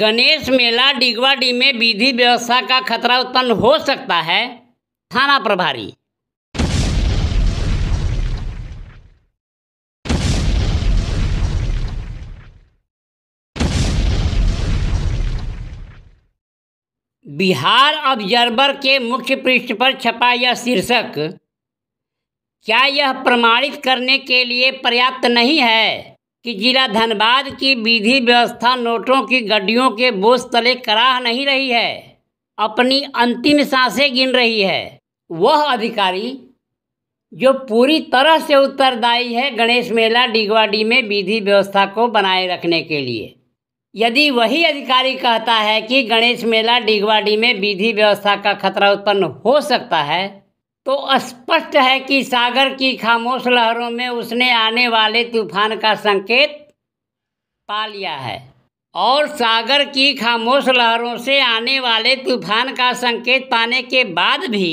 गणेश मेला डिगवाडी में विधि व्यवस्था का खतरा उत्पन्न हो सकता है थाना प्रभारी बिहार ऑब्जर्वर के मुख्य पृष्ठ पर छपा यह शीर्षक क्या यह प्रमाणित करने के लिए पर्याप्त नहीं है कि जिला धनबाद की विधि व्यवस्था नोटों की गड्डियों के बोझ तले कराह नहीं रही है अपनी अंतिम सांसें गिन रही है वह अधिकारी जो पूरी तरह से उत्तरदायी है गणेश मेला डिगवाडी में विधि व्यवस्था को बनाए रखने के लिए यदि वही अधिकारी कहता है कि गणेश मेला डिगवाडी में विधि व्यवस्था का खतरा उत्पन्न हो सकता है तो स्पष्ट है कि सागर की खामोश लहरों में उसने आने वाले तूफान का संकेत पा लिया है और सागर की खामोश लहरों से आने वाले तूफान का संकेत पाने के बाद भी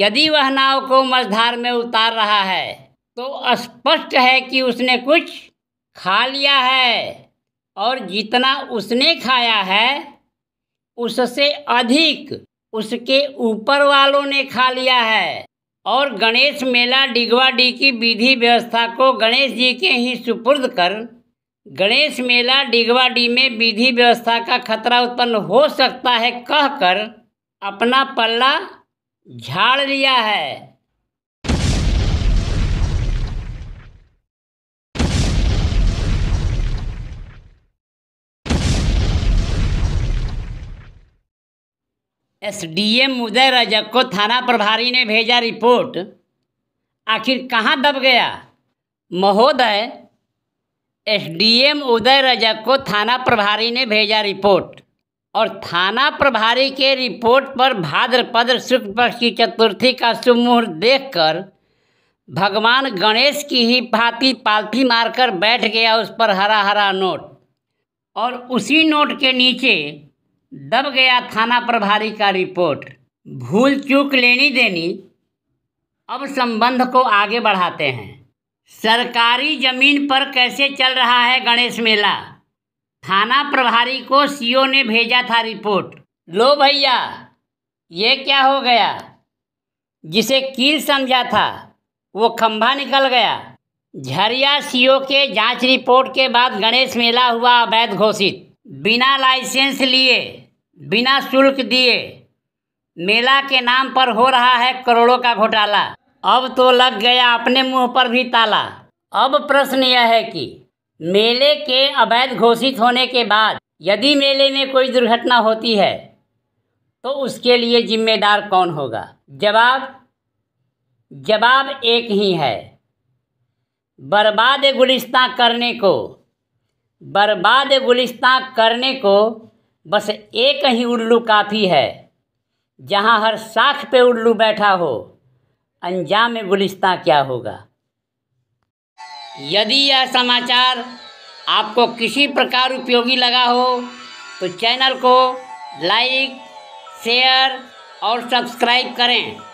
यदि वह नाव को मझधार में उतार रहा है तो स्पष्ट है कि उसने कुछ खा लिया है और जितना उसने खाया है उससे अधिक उसके ऊपर वालों ने खा लिया है और गणेश मेला डिगवाडी की विधि व्यवस्था को गणेश जी के ही सुपुर्द कर गणेश मेला डिगवाडी में विधि व्यवस्था का खतरा उत्पन्न हो सकता है कहकर अपना पल्ला झाड़ लिया है एसडीएम उदय रजक को थाना प्रभारी ने भेजा रिपोर्ट आखिर कहाँ दब गया महोदय एसडीएम उदय रजक को थाना प्रभारी ने भेजा रिपोर्ट और थाना प्रभारी के रिपोर्ट पर भाद्रपद शुक्ल पक्ष की चतुर्थी का देख देखकर भगवान गणेश की ही भांति पालथी मारकर बैठ गया उस पर हरा हरा नोट और उसी नोट के नीचे दब गया थाना प्रभारी का रिपोर्ट भूल चूक लेनी देनी अब संबंध को आगे बढ़ाते हैं सरकारी जमीन पर कैसे चल रहा है गणेश मेला थाना प्रभारी को सीओ ने भेजा था रिपोर्ट लो भैया ये क्या हो गया जिसे कील समझा था वो खंभा निकल गया झरिया सीओ के जांच रिपोर्ट के बाद गणेश मेला हुआ अवैध घोषित बिना लाइसेंस लिए बिना शुल्क दिए मेला के नाम पर हो रहा है करोड़ों का घोटाला अब तो लग गया अपने मुंह पर भी ताला अब प्रश्न यह है कि मेले के अवैध घोषित होने के बाद यदि मेले में कोई दुर्घटना होती है तो उसके लिए जिम्मेदार कौन होगा जवाब जवाब एक ही है बर्बाद गुलिस्तान करने को बर्बाद गुलिस्तां करने को बस एक ही उल्लू काफ़ी है जहाँ हर साख पे उल्लू बैठा हो अंजाम गुलिस्तां क्या होगा यदि यह समाचार आपको किसी प्रकार उपयोगी लगा हो तो चैनल को लाइक शेयर और सब्सक्राइब करें